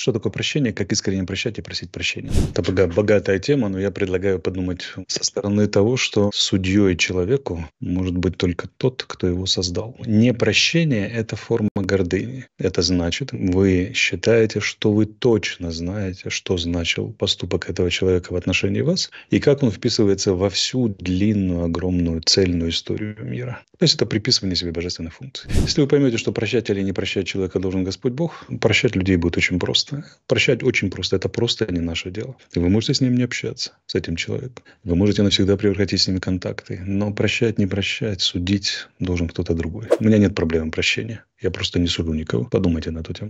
Что такое прощение, как искренне прощать и просить прощения? Это богатая тема, но я предлагаю подумать со стороны того, что судьей человеку может быть только тот, кто его создал. Непрощение — это форма гордыни. Это значит, вы считаете, что вы точно знаете, что значил поступок этого человека в отношении вас и как он вписывается во всю длинную, огромную, цельную историю мира. То есть это приписывание себе божественных функций. Если вы поймете, что прощать или не прощать человека должен Господь Бог, прощать людей будет очень просто просто. Прощать очень просто. Это просто не наше дело. Вы можете с ним не общаться, с этим человеком. Вы можете навсегда прекратить с ним контакты. Но прощать, не прощать, судить должен кто-то другой. У меня нет проблемы прощения. Я просто не суду никого. Подумайте на эту тему.